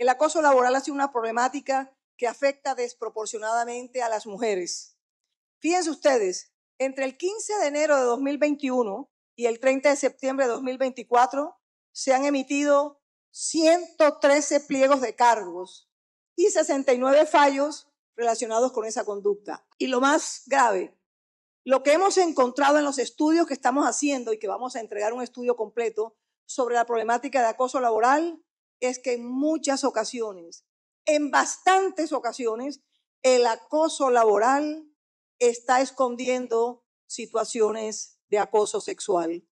El acoso laboral ha sido una problemática que afecta desproporcionadamente a las mujeres. Fíjense ustedes, entre el 15 de enero de 2021 y el 30 de septiembre de 2024 se han emitido 113 pliegos de cargos y 69 fallos relacionados con esa conducta. Y lo más grave, lo que hemos encontrado en los estudios que estamos haciendo y que vamos a entregar un estudio completo sobre la problemática de acoso laboral es que en muchas ocasiones, en bastantes ocasiones, el acoso laboral está escondiendo situaciones de acoso sexual.